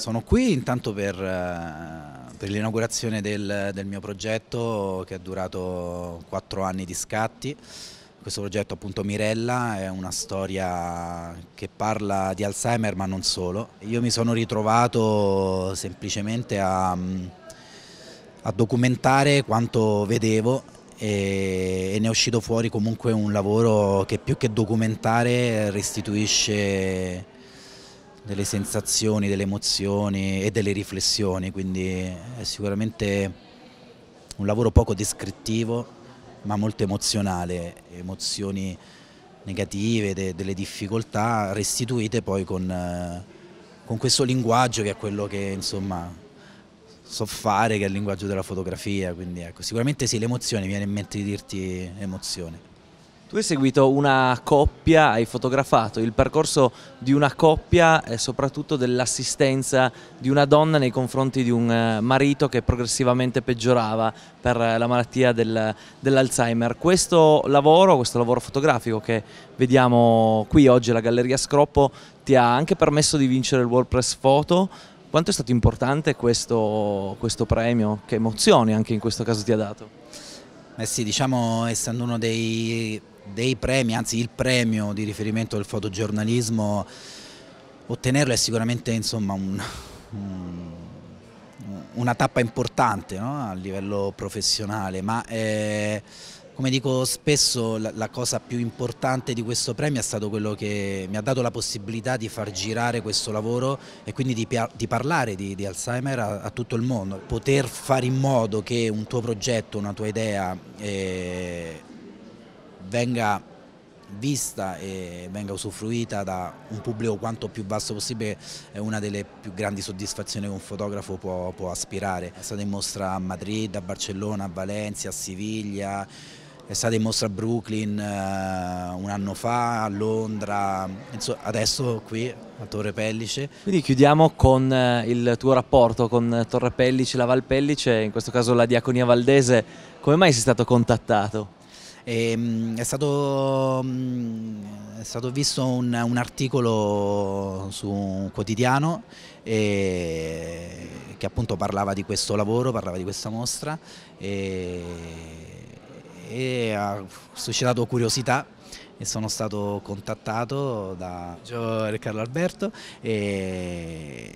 Sono qui intanto per, eh, per l'inaugurazione del, del, mio progetto che è durato quattro anni di scatti. Questo progetto appunto Mirella è una storia che parla di Alzheimer ma non solo. Io mi sono ritrovato semplicemente a, mm, a documentare quanto vedevo e, ne è uscito fuori comunque un lavoro che più che documentare restituisce delle sensazioni, delle emozioni e delle riflessioni, quindi è sicuramente un lavoro poco descrittivo ma molto emozionale, emozioni negative, de, delle difficoltà restituite poi con, eh, con, questo linguaggio che è quello che insomma so fare, che è il linguaggio della fotografia, quindi ecco, sicuramente sì, l'emozione, mi viene in mente di dirti emozione. Tu hai seguito una coppia, hai fotografato il percorso di una coppia e soprattutto dell'assistenza di una donna nei confronti di un eh, marito che progressivamente peggiorava per eh, la malattia del, dell'Alzheimer. Questo lavoro, questo lavoro fotografico che vediamo qui oggi alla Galleria Scroppo ti ha anche permesso di vincere il WordPress Photo. Quanto è stato importante questo, questo premio? Che emozioni anche in questo caso ti ha dato? Eh sì, diciamo essendo uno dei, dei premi, anzi il premio di riferimento del fotogiornalismo, ottenerlo è sicuramente insomma, un, un, una tappa importante no? a livello professionale, ma eh, come dico spesso, la, cosa più importante di questo premio è stato quello che mi ha dato la possibilità di far girare questo lavoro e quindi di, di parlare di, di Alzheimer a, a, tutto il mondo. Poter fare in modo che un tuo progetto, una tua idea eh, venga vista e venga usufruita da un pubblico quanto più vasto possibile è una delle più grandi soddisfazioni che un fotografo può, può aspirare. È stata in mostra a Madrid, a Barcellona, a Valencia, a Siviglia, è stata in mostra a Brooklyn eh, un anno fa, a Londra, adesso qui a Torre Pellice. Quindi chiudiamo con eh, il tuo rapporto con Torre Pellice, la Val Pellice, in questo caso la Diaconia Valdese, come mai sei stato contattato? E, ehm, è, stato, mm, è, stato, visto un, un, articolo su un quotidiano e, eh, che appunto parlava di questo lavoro, parlava di questa mostra e, e ha suscitato curiosità e sono stato contattato da Carlo Alberto e,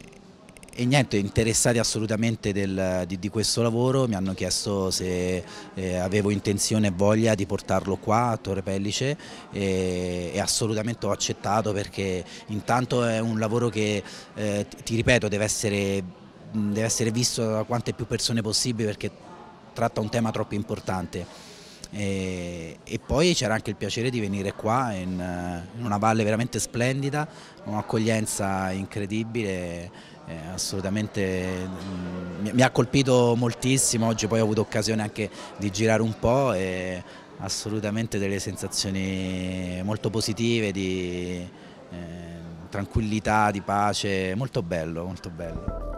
e niente, interessati assolutamente del, di, di, questo lavoro, mi hanno chiesto se eh, avevo intenzione e voglia di portarlo qua a Torre Pellice e, e assolutamente ho accettato perché intanto è un lavoro che, eh, ti ripeto, deve essere, deve essere visto da quante più persone possibili perché tratta un tema troppo importante e, e poi c'era anche il piacere di venire qua in, eh, in una valle veramente splendida, un'accoglienza incredibile. Eh, assolutamente mh, mm, mi, ha colpito moltissimo, oggi poi ho avuto occasione anche di girare un po' e assolutamente delle sensazioni molto positive di eh, tranquillità, di pace, molto bello, molto bello.